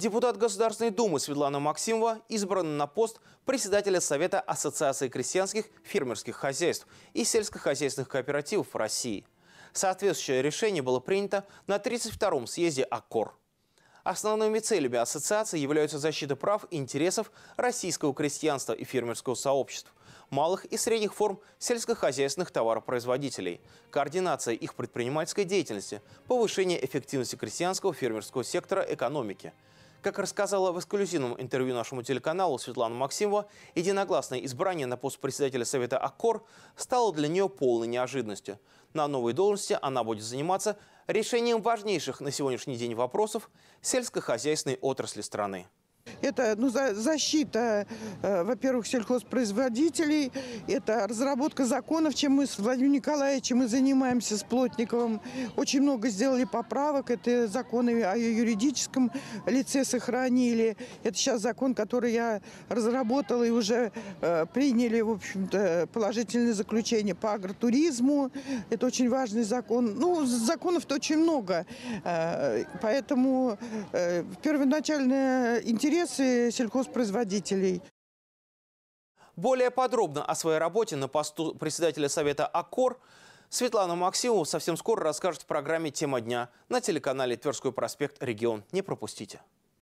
Депутат Государственной Думы Светлана Максимова избрана на пост председателя Совета Ассоциации крестьянских фермерских хозяйств и сельскохозяйственных кооперативов России. Соответствующее решение было принято на 32-м съезде АКОР. Основными целями ассоциации являются защита прав и интересов российского крестьянства и фермерского сообщества, малых и средних форм сельскохозяйственных товаропроизводителей, координация их предпринимательской деятельности, повышение эффективности крестьянского фермерского сектора экономики – как рассказала в эксклюзивном интервью нашему телеканалу Светлана Максимова, единогласное избрание на пост председателя Совета АККОР стало для нее полной неожиданностью. На новой должности она будет заниматься решением важнейших на сегодняшний день вопросов сельскохозяйственной отрасли страны. Это ну, за, защита, э, во-первых, сельхозпроизводителей, это разработка законов, чем мы с Владимиром Николаевичем мы занимаемся с Плотниковым. Очень много сделали поправок, это законы о юридическом лице сохранили. Это сейчас закон, который я разработала и уже э, приняли, в общем-то, положительное заключение по агротуризму. Это очень важный закон. Ну, законов-то очень много, э, поэтому э, первоначальный интерес Ассоциации сельхозпроизводителей. Более подробно о своей работе на посту председателя Совета АКОР Светлана Максимова совсем скоро расскажет в программе «Тема дня» на телеканале «Тверской проспект. Регион». Не пропустите.